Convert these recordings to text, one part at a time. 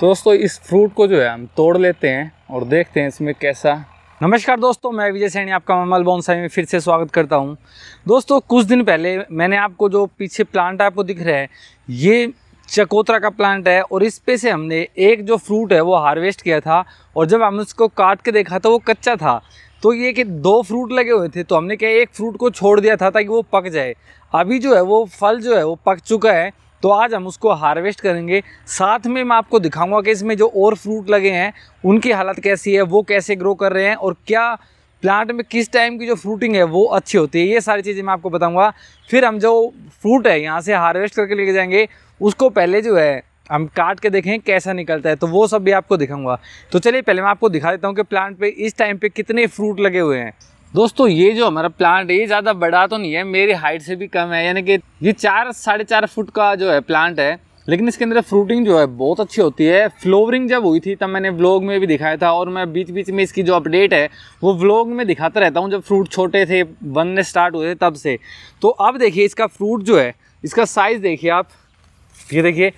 तो दोस्तों इस फ्रूट को जो है हम तोड़ लेते हैं और देखते हैं इसमें कैसा नमस्कार दोस्तों मैं विजय सैनी आपका ममल बॉन्साई में फिर से स्वागत करता हूं दोस्तों कुछ दिन पहले मैंने आपको जो पीछे प्लांट आपको दिख रहा है ये चकोतरा का प्लांट है और इस पे से हमने एक जो फ्रूट है वो हार्वेस्ट किया था और जब हमने उसको काट के देखा तो वो कच्चा था तो ये कि दो फ्रूट लगे हुए थे तो हमने क्या एक फ्रूट को छोड़ दिया था ताकि वो पक जाए अभी जो है वो फल जो है वो पक चुका है तो आज हम उसको हार्वेस्ट करेंगे साथ में मैं आपको दिखाऊंगा कि इसमें जो और फ्रूट लगे हैं उनकी हालत कैसी है वो कैसे ग्रो कर रहे हैं और क्या प्लांट में किस टाइम की जो फ्रूटिंग है वो अच्छी होती है ये सारी चीज़ें मैं आपको बताऊंगा फिर हम जो फ्रूट है यहाँ से हार्वेस्ट करके लेके जाएंगे उसको पहले जो है हम काट के देखें कैसा निकलता है तो वो सब भी आपको दिखाऊंगा तो चलिए पहले मैं आपको दिखा देता हूँ कि प्लांट पे इस टाइम पे कितने फ्रूट लगे हुए हैं दोस्तों ये जो हमारा प्लांट है ये ज़्यादा बड़ा तो नहीं है मेरी हाइट से भी कम है यानी कि ये चार साढ़े चार फुट का जो है प्लांट है लेकिन इसके अंदर फ्रूटिंग जो है बहुत अच्छी होती है फ्लोवरिंग जब हुई थी तब मैंने व्लॉग में भी दिखाया था और मैं बीच बीच में इसकी जो अपडेट है वो व्लॉग में दिखाता रहता हूँ जब फ्रूट छोटे थे बनने स्टार्ट हुए थे तब से तो अब देखिए इसका फ्रूट जो है इसका साइज़ देखिए आप ये देखिए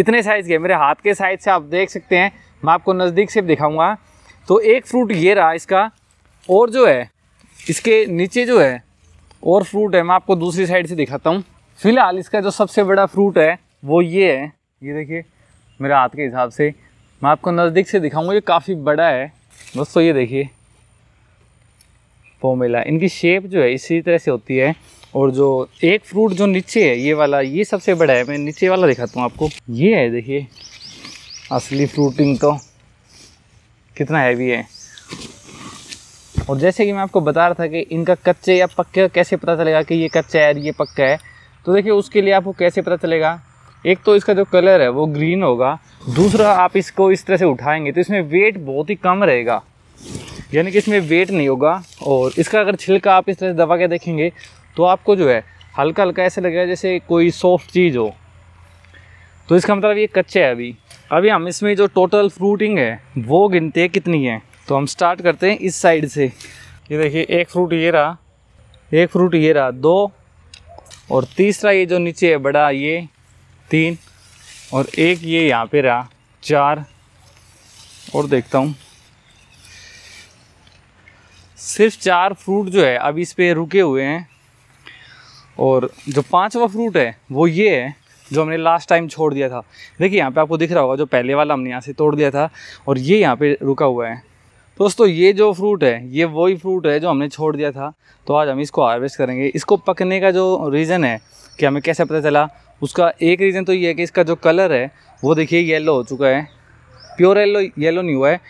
इतने साइज़ के मेरे हाथ के साइज़ से आप देख सकते हैं मैं आपको नज़दीक से दिखाऊँगा तो एक फ्रूट ये रहा इसका और जो है इसके नीचे जो है और फ्रूट है मैं आपको दूसरी साइड से दिखाता हूँ फिलहाल इसका जो सबसे बड़ा फ्रूट है वो ये है ये देखिए मेरे हाथ के हिसाब से मैं आपको नज़दीक से दिखाऊंगा ये काफ़ी बड़ा है दोस्तों ये देखिए पोमेला इनकी शेप जो है इसी तरह से होती है और जो एक फ्रूट जो नीचे है ये वाला ये सबसे बड़ा है मैं नीचे वाला दिखाता हूँ आपको ये है देखिए असली फ्रूटिंग तो कितना हैवी है और जैसे कि मैं आपको बता रहा था कि इनका कच्चे या पक्के कैसे पता चलेगा कि ये कच्चा है ये पक्का है तो देखिए उसके लिए आपको कैसे पता चलेगा एक तो इसका जो कलर है वो ग्रीन होगा दूसरा आप इसको इस तरह से उठाएंगे तो इसमें वेट बहुत ही कम रहेगा यानी कि इसमें वेट नहीं होगा और इसका अगर छिलका आप इस तरह से दबा के देखेंगे तो आपको जो है हल्का हल्का ऐसे लगेगा जैसे कोई सॉफ्ट चीज़ हो तो इसका मतलब ये कच्चे है अभी अभी हम इसमें जो टोटल फ्रूटिंग है वो गिनते कितनी है तो हम स्टार्ट करते हैं इस साइड से ये देखिए एक फ्रूट ये रहा एक फ्रूट ये रहा दो और तीसरा ये जो नीचे है बड़ा ये तीन और एक ये यहाँ पे रहा चार और देखता हूँ सिर्फ चार फ्रूट जो है अब इस पर रुके हुए हैं और जो पांचवा फ्रूट है वो ये है जो हमने लास्ट टाइम छोड़ दिया था देखिए यहाँ पे आपको दिख रहा होगा जो पहले वाला हमने यहाँ से तोड़ दिया था और ये यहाँ पे रुका हुआ है दोस्तों ये जो फ्रूट है ये वही फ्रूट है जो हमने छोड़ दिया था तो आज हम इसको हार्वेस्ट करेंगे इसको पकने का जो रीज़न है कि हमें कैसे पता चला उसका एक रीज़न तो ये है कि इसका जो कलर है वो देखिए येलो हो चुका है प्योर येलो येलो नहीं हुआ है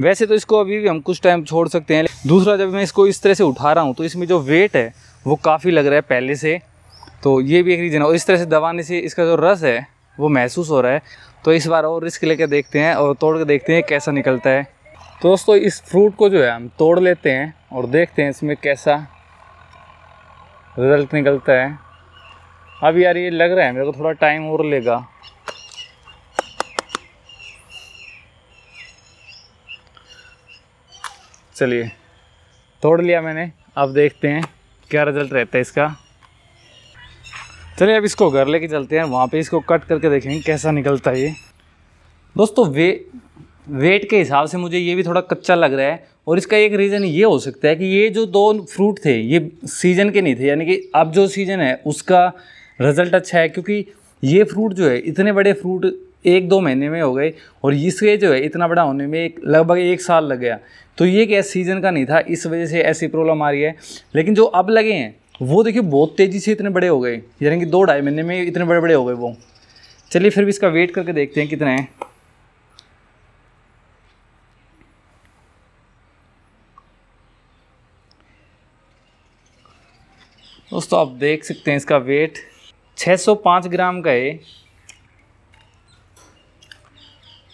वैसे तो इसको अभी भी हम कुछ टाइम छोड़ सकते हैं दूसरा जब मैं इसको इस तरह से उठा रहा हूँ तो इसमें जो वेट है वो काफ़ी लग रहा है पहले से तो ये भी एक रीज़न है और इस तरह से दबाने से इसका जो रस है वो महसूस हो रहा है तो इस बार और रिस्क लेकर देखते हैं और तोड़ के देखते हैं कैसा निकलता है तो दोस्तों इस फ्रूट को जो है हम तोड़ लेते हैं और देखते हैं इसमें कैसा रिजल्ट निकलता है अब यार ये लग रहा है मेरे को थोड़ा टाइम और लेगा चलिए तोड़ लिया मैंने अब देखते हैं क्या रिजल्ट रहता है इसका चलिए अब इसको घर लेके चलते हैं वहाँ पे इसको कट करके देखेंगे कैसा निकलता है ये दोस्तों वे वेट के हिसाब से मुझे ये भी थोड़ा कच्चा लग रहा है और इसका एक रीज़न ये हो सकता है कि ये जो दो फ्रूट थे ये सीज़न के नहीं थे यानी कि अब जो सीज़न है उसका रिज़ल्ट अच्छा है क्योंकि ये फ्रूट जो है इतने बड़े फ्रूट एक दो महीने में हो गए और इसके जो है इतना बड़ा होने में एक लगभग एक साल लग गया तो ये क्या सीज़न का नहीं था इस वजह से ऐसी प्रॉब्लम आ रही है लेकिन जो अब लगे हैं वो देखिए बहुत तेज़ी से इतने बड़े हो गए यानी कि दो ढाई महीने में इतने बड़े बड़े हो गए वो चलिए फिर भी इसका वेट करके देखते हैं कितना है दोस्तों आप देख सकते हैं इसका वेट 605 ग्राम का है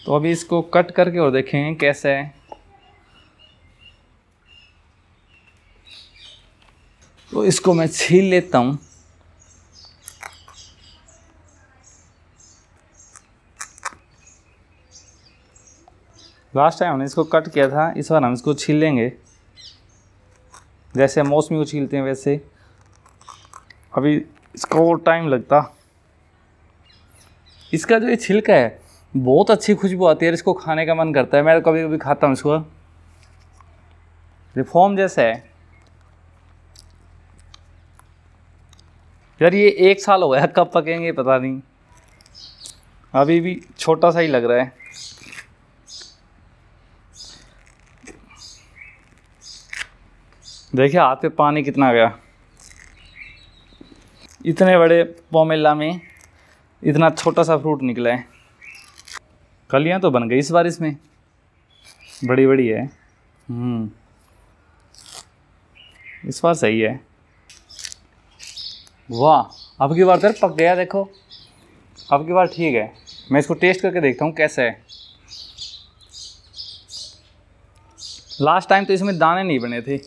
तो अभी इसको कट करके और देखेंगे कैसा है तो इसको मैं छील लेता हूँ लास्ट टाइम हमने इसको कट किया था इस बार हम इसको छील लेंगे जैसे मौसमी को छीलते हैं वैसे अभी इसका और टाइम लगता इसका जो ये छिलका है बहुत अच्छी खुशबू आती है इसको खाने का मन करता है मैं तो कभी कभी खाता हूँ इसको रिफॉर्म जैसा है यार ये एक साल हो गया कब पकेंगे पता नहीं अभी भी छोटा सा ही लग रहा है देखिए हाथ पे पानी कितना गया इतने बड़े पोमेला में इतना छोटा सा फ्रूट निकला है कलियाँ तो बन गई इस बार इसमें बड़ी बड़ी है हम्म। इस बार सही है वाह अब की बार फिर तो पक गया देखो अब की बार ठीक है मैं इसको टेस्ट करके देखता हूँ कैसा है लास्ट टाइम तो इसमें दाने नहीं बने थे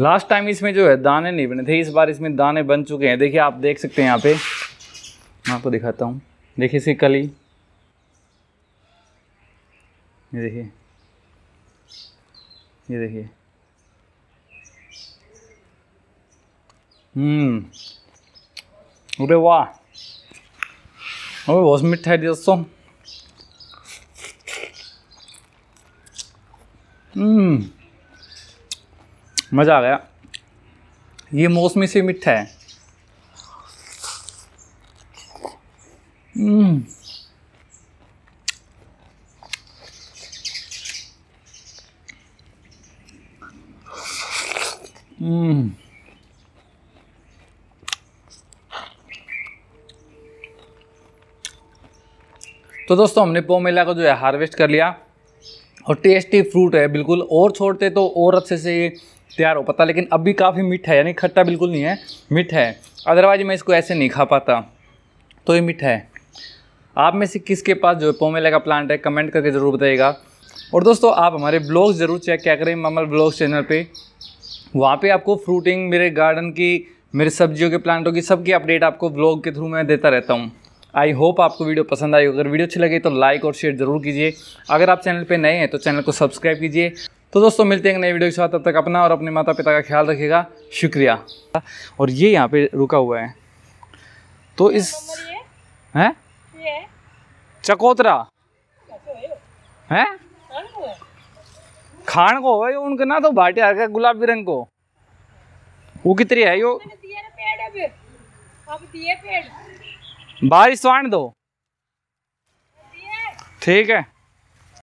लास्ट टाइम इसमें जो है दाने नहीं बने थे इस बार इसमें दाने बन चुके हैं देखिए आप देख सकते हैं यहाँ पे मैं आपको दिखाता हूँ देखिए इसकी कली ये देखिए ये देखिए हम्म अरे वाह अरे बहुत मिठा है दोस्तों हम्म मज़ा आ गया ये मौसमी से मिठा है हम्म। हम्म। तो दोस्तों हमने पोमेला को जो है हार्वेस्ट कर लिया और टेस्टी फ्रूट है बिल्कुल और छोड़ते तो और अच्छे से तैयार हो पाता लेकिन अब भी काफ़ी मीठा है यानी खट्टा बिल्कुल नहीं है मीठ है अदरवाइज मैं इसको ऐसे नहीं खा पाता तो ये मीठा है आप में से किसके पास जो है पोमेला का प्लांट है कमेंट करके ज़रूर बताइएगा और दोस्तों आप हमारे ब्लॉग्स ज़रूर चेक क्या करें ममल ब्लॉग्स चैनल पर वहाँ पर आपको फ्रूटिंग मेरे गार्डन की मेरे सब्जियों के प्लांटों की सबकी अपडेट आपको ब्लॉग के थ्रू मैं देता रहता हूँ आई होप आपको वीडियो पसंद आई अगर वीडियो अच्छी लगे तो लाइक और शेयर ज़रूर कीजिए अगर आप चैनल पर नए हैं तो चैनल को सब्सक्राइब कीजिए तो दोस्तों मिलते हैं नई वीडियो के साथ तब तक अपना और अपने माता पिता का ख्याल रखेगा शुक्रिया और ये यहाँ पे रुका हुआ है तो इस हैं चकोतरा अच्छा, है खान को है उनके ना तो भाटे आ गया गुलाबी रंग को वो कितनी है यो बारिश तो दो ठीक है